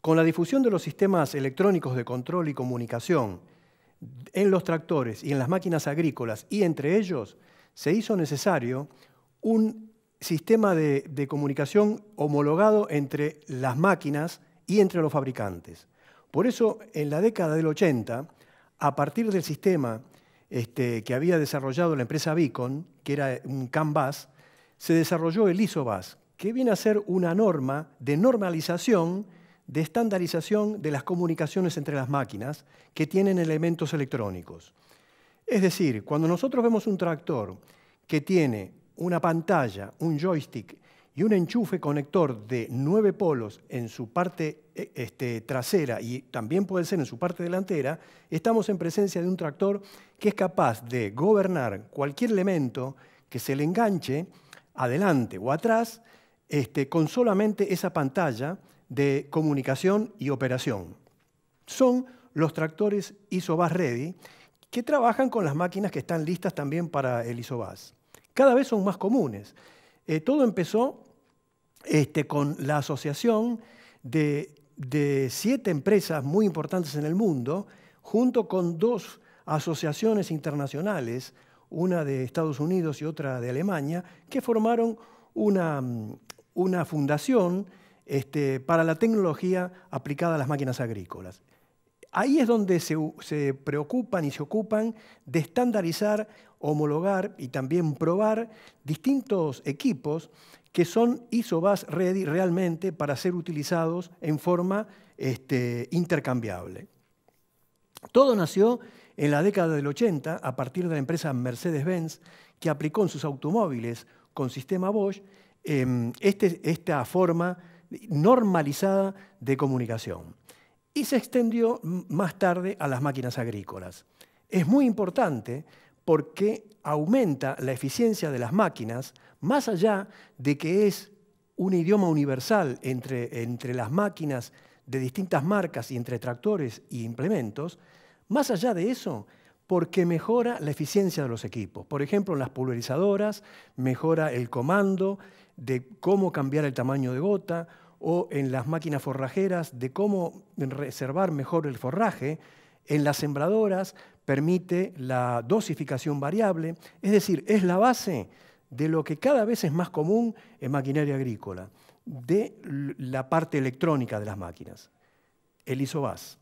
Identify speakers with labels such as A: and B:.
A: Con la difusión de los sistemas electrónicos de control y comunicación en los tractores y en las máquinas agrícolas y entre ellos, se hizo necesario un sistema de, comunicación homologado entre las máquinas y entre los fabricantes. Por eso, en la década del 80, a partir del sistema este, que había desarrollado la empresa Beacon, que era un canvas se desarrolló el ISOBAS, que viene a ser una norma de normalización, de estandarización de las comunicaciones entre las máquinas que tienen elementos electrónicos. Es decir, cuando nosotros vemos un tractor que tiene una pantalla, un joystick y un enchufe conector de nueve polos en su parte e, este, trasera y también puede ser en su parte delantera, estamos en presencia de un tractor que es capaz de gobernar cualquier elemento que se le enganche adelante o atrás este, con solamente esa pantalla de comunicación y operación. Son los tractores ISOBAS Ready que trabajan con las máquinas que están listas también para el ISOBAS. Cada vez son más comunes. Eh, todo empezó este, con la asociación de siete empresas muy importantes en el mundo, junto con dos asociaciones internacionales, una de Estados Unidos y otra de Alemania, que formaron una mm, una fundación este, para la tecnología aplicada a las máquinas agrícolas. Ahí es donde se, preocupan y se ocupan de estandarizar, homologar y también probar distintos equipos que son ISOBAS ready realmente para ser utilizados en forma este, intercambiable. Todo nació en la década del 80 a partir de la empresa Mercedes-Benz que aplicó en sus automóviles con sistema Bosch Em, este, esta forma normalizada de comunicación. Y se extendió más tarde a las máquinas agrícolas. Es muy importante porque aumenta la eficiencia de las máquinas, más allá de que es un idioma universal entre, entre las máquinas de distintas marcas y entre tractores y implementos, más allá de eso, porque mejora la eficiencia de los equipos. Por ejemplo, en las pulverizadoras, mejora el comando de cómo cambiar el tamaño de gota, o en las máquinas forrajeras de cómo reservar mejor el forraje. En las sembradoras permite la dosificación variable, es decir, es la base de lo que cada vez es más común en maquinaria agrícola, de la parte electrónica de las máquinas, el ISOBAS.